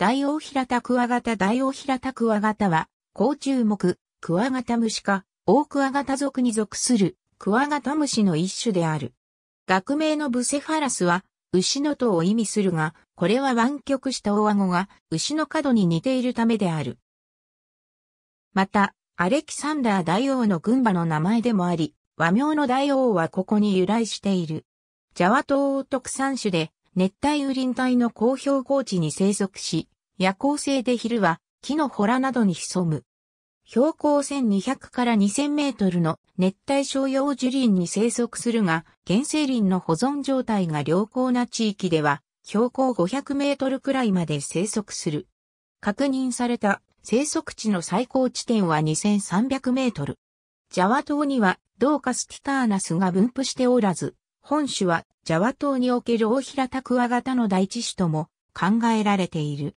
大王平田クワガタ大王平田クワガタは、甲虫目、クワガタ虫か、大オクワガタ属に属する、クワガタ虫の一種である。学名のブセファラスは、牛の塔を意味するが、これは湾曲した大顎が牛の角に似ているためである。また、アレキサンダー大王の群馬の名前でもあり、和名の大王はここに由来している。ジャワ島特産種で、熱帯雨林帯の高標高地に生息し、夜行性で昼は木の洞などに潜む。標高1200から2000メートルの熱帯小葉樹林に生息するが、原生林の保存状態が良好な地域では、標高500メートルくらいまで生息する。確認された生息地の最高地点は2300メートル。ジャワ島には、ドーカスティターナスが分布しておらず、本種はジャワ島における大平タクワ型の第一種とも考えられている。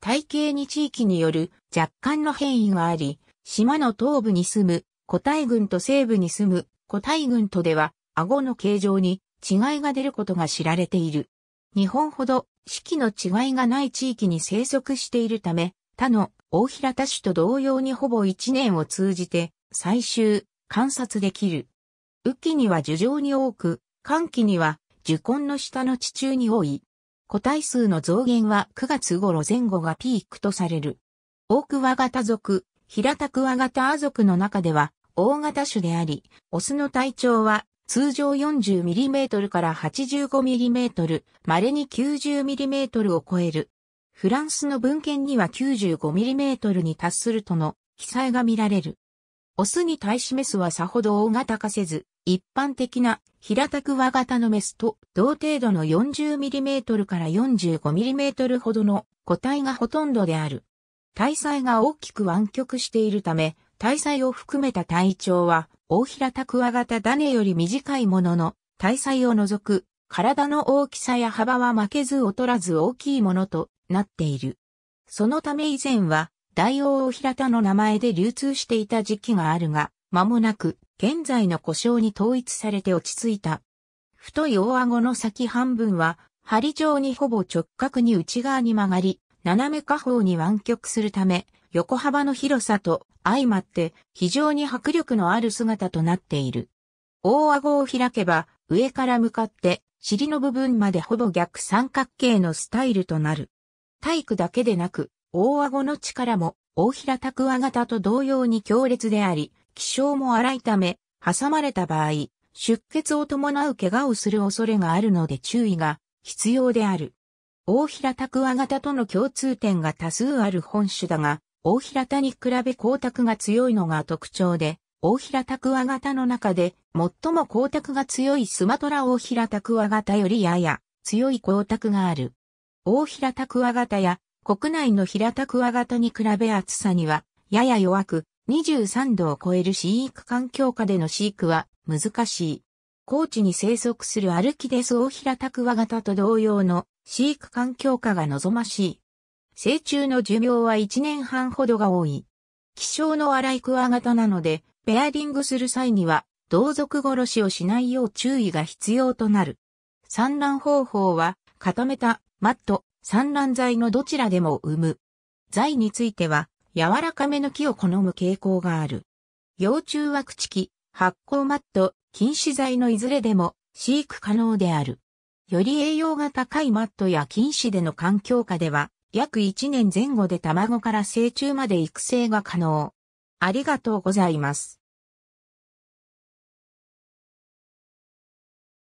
体型に地域による若干の変異があり、島の東部に住む個体群と西部に住む個体群とでは顎の形状に違いが出ることが知られている。日本ほど四季の違いがない地域に生息しているため、他の大平田種と同様にほぼ一年を通じて最終観察できる。雨季には樹上に多く、寒季には受根の下の地中に多い。個体数の増減は9月頃前後がピークとされる。大クワガタ族、平田クワガタア族の中では大型種であり、オスの体長は通常 40mm から 85mm、稀に 90mm を超える。フランスの文献には 95mm に達するとの記載が見られる。オスに対しメスはさほど大型化せず、一般的な平たく輪型のメスと同程度の 40mm から 45mm ほどの個体がほとんどである。体裁が大きく湾曲しているため、体裁を含めた体長は、大平たく輪型種より短いものの、体裁を除く、体の大きさや幅は負けず劣らず大きいものとなっている。そのため以前は、大王大平田の名前で流通していた時期があるが、間もなく現在の故障に統一されて落ち着いた。太い大顎の先半分は、針状にほぼ直角に内側に曲がり、斜め下方に湾曲するため、横幅の広さと相まって非常に迫力のある姿となっている。大顎を開けば上から向かって尻の部分までほぼ逆三角形のスタイルとなる。体育だけでなく、大顎の力も大平拓和型と同様に強烈であり、気性も荒いため、挟まれた場合、出血を伴う怪我をする恐れがあるので注意が必要である。大平田クワとの共通点が多数ある本種だが、大平田に比べ光沢が強いのが特徴で、大平田クワの中で最も光沢が強いスマトラ大平田クワよりやや強い光沢がある。大平田クワや国内の平田クワに比べ厚さにはやや弱く、23度を超える飼育環境下での飼育は難しい。高地に生息するアルキデスオヒラタクワ型と同様の飼育環境下が望ましい。成虫の寿命は1年半ほどが多い。気象の荒いクワ型なので、ペアリングする際には、同族殺しをしないよう注意が必要となる。産卵方法は、固めた、マット、産卵剤のどちらでも産む。剤については、柔らかめの木を好む傾向がある。幼虫は朽ち木、発酵マット、禁止剤のいずれでも飼育可能である。より栄養が高いマットや禁止での環境下では、約1年前後で卵から成虫まで育成が可能。ありがとうございます。